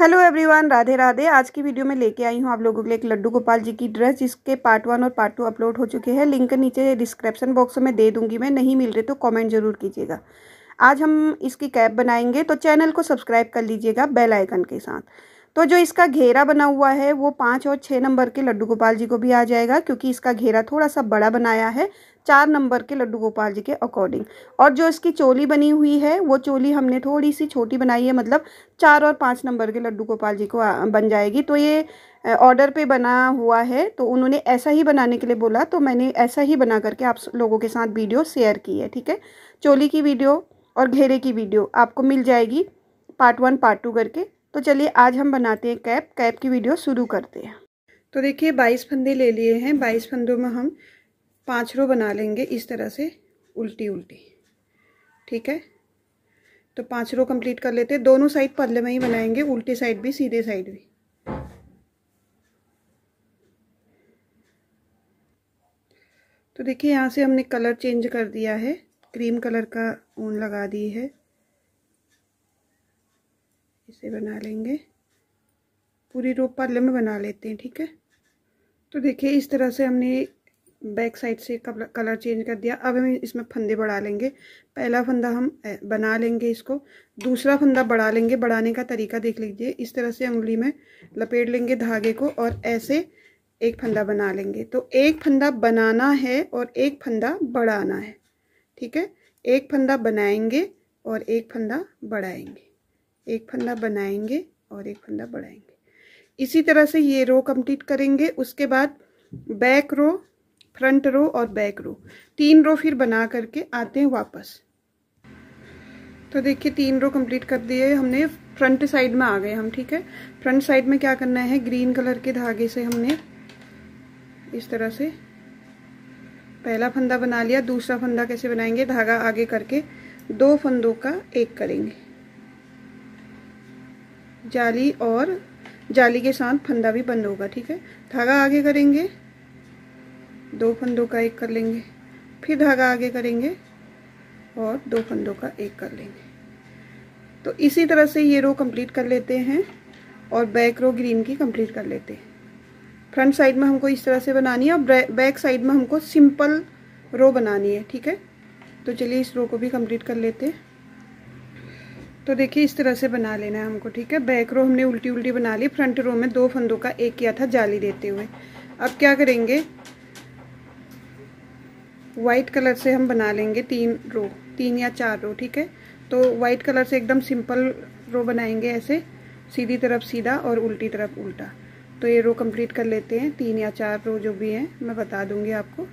hello everyone Radhe Radhe आज की video में लेके आई हूँ आप लोगों के लिए एक लड्डू गोपाल जी की ड्रेस जिसके पार्ट वन और पार्ट टू अपलोड हो चुके हैं लिंक नीचे डिस्क्रिप्शन बॉक्स में दे दूंगी मैं नहीं मिल रहे तो कमेंट जरूर कीजिएगा आज हम इसकी कैप बनाएंगे तो चैनल को सब्सक्राइब कर लीजिएगा बेल आइकन के साथ तो जो इसका घेरा बना हुआ है वो पाँच और छः नंबर के लड्डू गोपाल जी को भी आ जाएगा क्योंकि इसका घेरा थोड़ा सा बड़ा बनाया है चार नंबर के लड्डू गोपाल जी के अकॉर्डिंग और जो इसकी चोली बनी हुई है वो चोली हमने थोड़ी सी छोटी बनाई है मतलब चार और पाँच नंबर के लड्डू गोपाल जी को बन जाएगी तो ये ऑर्डर पे बना हुआ है तो उन्होंने ऐसा ही बनाने के लिए बोला तो मैंने ऐसा ही बना करके आप लोगों के साथ वीडियो शेयर की है ठीक है चोली की वीडियो और घेरे की वीडियो आपको मिल जाएगी पार्ट वन पार्ट टू करके तो चलिए आज हम बनाते हैं कैप कैप की वीडियो शुरू करते हैं तो देखिए बाईस फंदे ले लिए हैं बाईस फंदों में हम पांच रो बना लेंगे इस तरह से उल्टी उल्टी ठीक है तो पांच रो कंप्लीट कर लेते हैं दोनों साइड पल्ले में ही बनाएंगे उल्टी साइड भी सीधे साइड भी तो देखिए यहाँ से हमने कलर चेंज कर दिया है क्रीम कलर का ऊन लगा दी है इसे बना लेंगे पूरी रो पल्ले में बना लेते हैं ठीक है तो देखिए इस तरह से हमने बैक साइड से कलर चेंज कर दिया अब हम इसमें फंदे बढ़ा लेंगे पहला फंदा हम बना लेंगे इसको दूसरा फंदा बढ़ा लेंगे बढ़ाने का तरीका देख लीजिए इस तरह से उंगली में लपेट लेंगे धागे को और ऐसे एक फंदा बना लेंगे तो एक फंदा बनाना है और एक फंदा बढ़ाना है ठीक है एक फंदा बनाएंगे और एक फंदा बढ़ाएंगे एक फंदा बनाएंगे और एक फंदा बढ़ाएंगे इसी तरह से ये रो कंप्लीट करेंगे उसके बाद बैक रो फ्रंट रो और बैक रो तीन रो फिर बना करके आते हैं वापस तो देखिए तीन रो कंप्लीट कर दिए हमने फ्रंट साइड में आ गए हम ठीक है फ्रंट साइड में क्या करना है ग्रीन कलर के धागे से हमने इस तरह से पहला फंदा बना लिया दूसरा फंदा कैसे बनाएंगे धागा आगे करके दो फंदों का एक करेंगे जाली और जाली के साथ फंदा भी बंद होगा ठीक है धागा आगे करेंगे दो फंदों का एक कर लेंगे फिर धागा आगे करेंगे और दो फंदों का एक कर लेंगे तो इसी तरह से ये रो कंप्लीट कर लेते हैं और बैक रो ग्रीन की कंप्लीट कर लेते हैं फ्रंट साइड में हमको इस तरह से बनानी है और बैक साइड में हमको सिंपल रो बनानी है ठीक है तो चलिए इस रो को भी कंप्लीट कर लेते हैं तो देखिए इस तरह से बना लेना है हमको ठीक है बैक रो हमने उल्टी उल्टी बना ली फ्रंट रो में दो फंदों का एक किया था जाली देते हुए अब क्या करेंगे वाइट कलर से हम बना लेंगे तीन रो तीन या चार रो ठीक है तो वाइट कलर से एकदम सिंपल रो बनाएंगे ऐसे सीधी तरफ सीधा और उल्टी तरफ उल्टा तो ये रो कंप्लीट कर लेते हैं तीन या चार रो जो भी हैं मैं बता दूंगी आपको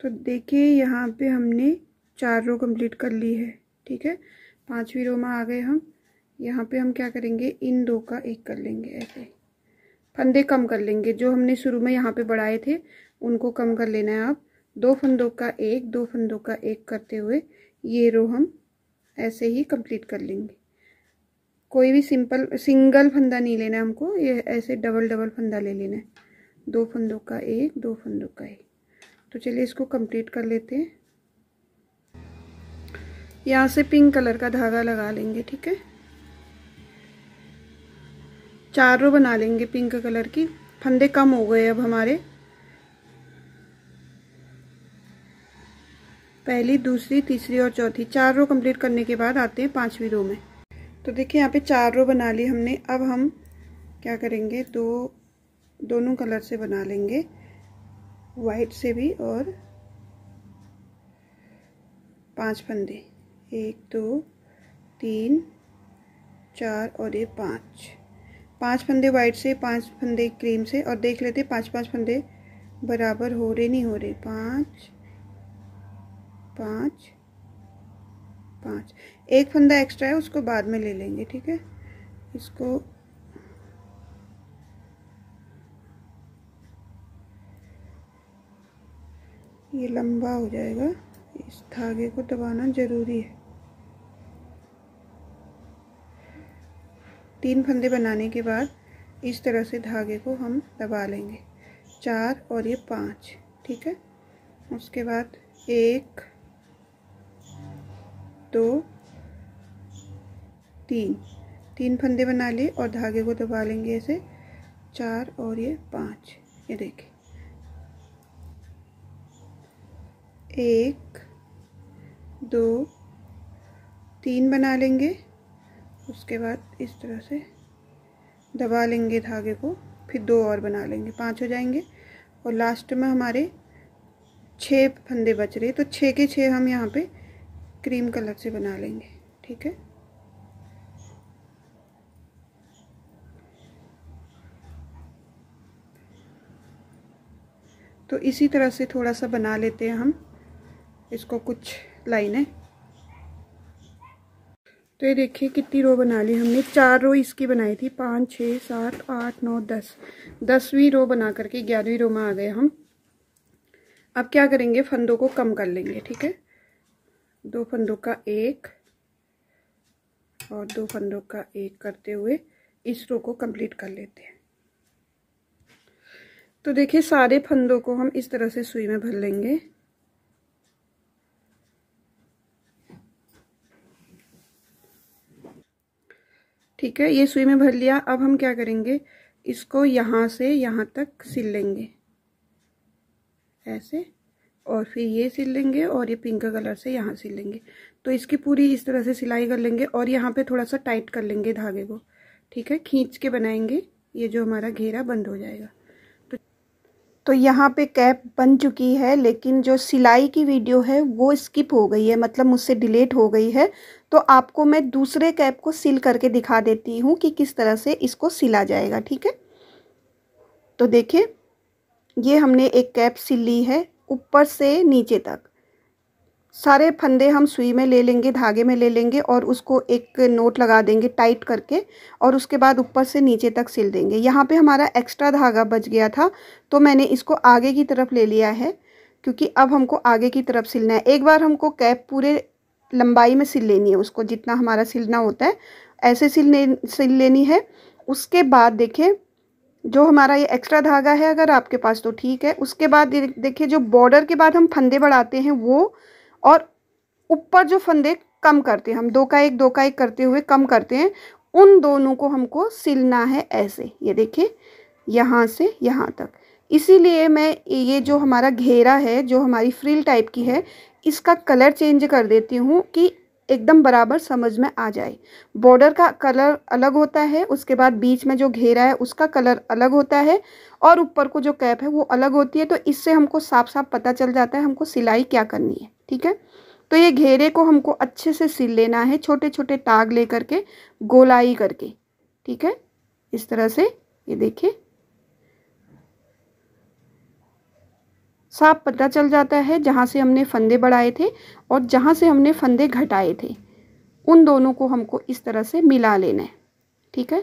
तो देखिए यहाँ पे हमने चार रो कंप्लीट कर ली है ठीक है पांचवी रो में आ गए हम यहाँ पे हम क्या करेंगे इन दो का एक कर लेंगे ऐसे फंदे कम कर लेंगे जो हमने शुरू में यहाँ पे बढ़ाए थे उनको कम कर लेना है आप दो फंदों का एक दो फंदों का एक करते हुए ये रो हम ऐसे ही कंप्लीट कर लेंगे कोई भी सिंपल सिंगल फंदा नहीं लेना है हमको ये ऐसे डबल डबल फंदा ले लेना है दो फंदों का एक दो फंदों का एक तो चलिए इसको कंप्लीट कर लेते हैं यहाँ से पिंक कलर का धागा लगा लेंगे ठीक है चार रो बना लेंगे पिंक कलर की फंदे कम हो गए अब हमारे पहली दूसरी तीसरी और चौथी चार रो कंप्लीट करने के बाद आते हैं पांचवी रो में तो देखिए यहाँ पे चार रो बना ली हमने अब हम क्या करेंगे दो दोनों कलर से बना लेंगे वाइट से भी और पांच फंदे एक दो तीन चार और ये पाँच पांच फंदे वाइट से पांच फंदे क्रीम से और देख लेते पांच पांच फंदे बराबर हो रहे नहीं हो रहे पाँच पाँच पाँच एक फंदा एक्स्ट्रा है उसको बाद में ले लेंगे ठीक है इसको ये लंबा हो जाएगा इस धागे को दबाना ज़रूरी है तीन फंदे बनाने के बाद इस तरह से धागे को हम दबा लेंगे चार और ये पाँच ठीक है उसके बाद एक दो तीन तीन फंदे बना लिए और धागे को दबा लेंगे ऐसे चार और ये पाँच ये देखिए एक दो तीन बना लेंगे उसके बाद इस तरह से दबा लेंगे धागे को फिर दो और बना लेंगे पांच हो जाएंगे और लास्ट में हमारे छः फंदे बच रहे तो छः के छः हम यहाँ पे क्रीम कलर से बना लेंगे ठीक है तो इसी तरह से थोड़ा सा बना लेते हैं हम इसको कुछ लाइनें तो ये देखिए कितनी रो बना ली हमने चार रो इसकी बनाई थी पाँच छः सात आठ नौ दस दसवीं रो बना करके ग्यारहवीं रो में आ गए हम अब क्या करेंगे फंदों को कम कर लेंगे ठीक है दो फंदों का एक और दो फंदों का एक करते हुए इस रो को कंप्लीट कर लेते हैं तो देखिए सारे फंदों को हम इस तरह से सुई में भर लेंगे ठीक है ये सुई में भर लिया अब हम क्या करेंगे इसको यहाँ से यहाँ तक सिल लेंगे ऐसे और फिर ये सिल लेंगे और ये पिंक कलर से यहाँ सिल लेंगे तो इसकी पूरी इस तरह से सिलाई कर लेंगे और यहाँ पे थोड़ा सा टाइट कर लेंगे धागे को ठीक है खींच के बनाएंगे ये जो हमारा घेरा बंद हो जाएगा तो तो यहाँ पे कैप बन चुकी है लेकिन जो सिलाई की वीडियो है वो स्किप हो गई है मतलब मुझसे डिलेट हो गई है तो आपको मैं दूसरे कैप को सिल करके दिखा देती हूँ कि किस तरह से इसको सिला जाएगा ठीक है तो देखिए ये हमने एक कैप सिल ली है ऊपर से नीचे तक सारे फंदे हम सुई में ले लेंगे धागे में ले लेंगे और उसको एक नोट लगा देंगे टाइट करके और उसके बाद ऊपर से नीचे तक सिल देंगे यहाँ पे हमारा एक्स्ट्रा धागा बच गया था तो मैंने इसको आगे की तरफ ले लिया है क्योंकि अब हमको आगे की तरफ सिलना है एक बार हमको कैप पूरे लंबाई में सिल लेनी है उसको जितना हमारा सिलना होता है ऐसे सिल सिल लेनी है उसके बाद देखें जो हमारा ये एक्स्ट्रा धागा है अगर आपके पास तो ठीक है उसके बाद देखिए जो बॉर्डर के बाद हम फंदे बढ़ाते हैं वो और ऊपर जो फंदे कम करते हैं हम दो का एक दो का एक करते हुए कम करते हैं उन दोनों को हमको सिलना है ऐसे ये देखिए यहाँ से यहाँ तक इसीलिए मैं ये जो हमारा घेरा है जो हमारी फ्रिल टाइप की है इसका कलर चेंज कर देती हूँ कि एकदम बराबर समझ में आ जाए बॉर्डर का कलर अलग होता है उसके बाद बीच में जो घेरा है उसका कलर अलग होता है और ऊपर को जो कैप है वो अलग होती है तो इससे हमको साफ साफ पता चल जाता है हमको सिलाई क्या करनी है ठीक है तो ये घेरे को हमको अच्छे से सिल लेना है छोटे छोटे टाग ले करके गोलाई करके ठीक है इस तरह से ये देखिए साफ पता चल जाता है जहाँ से हमने फंदे बढ़ाए थे और जहाँ से हमने फंदे घटाए थे उन दोनों को हमको इस तरह से मिला लेना है ठीक है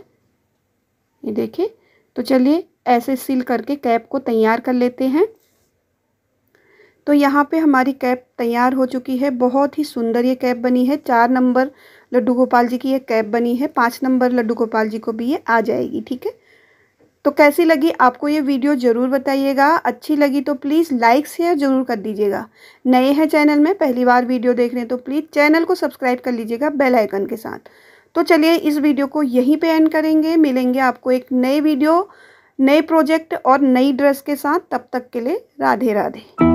ये देखिए तो चलिए ऐसे सिल करके कैप को तैयार कर लेते हैं तो यहाँ पे हमारी कैप तैयार हो चुकी है बहुत ही सुंदर ये कैप बनी है चार नंबर लड्डू गोपाल जी की ये कैप बनी है पाँच नंबर लड्डू गोपाल जी को भी ये आ जाएगी ठीक है तो कैसी लगी आपको ये वीडियो ज़रूर बताइएगा अच्छी लगी तो प्लीज़ लाइक शेयर ज़रूर कर दीजिएगा नए हैं चैनल में पहली बार वीडियो देख रहे हैं तो प्लीज़ चैनल को सब्सक्राइब कर लीजिएगा बेल आइकन के साथ तो चलिए इस वीडियो को यहीं पे एंड करेंगे मिलेंगे आपको एक नए वीडियो नए प्रोजेक्ट और नई ड्रेस के साथ तब तक के लिए राधे राधे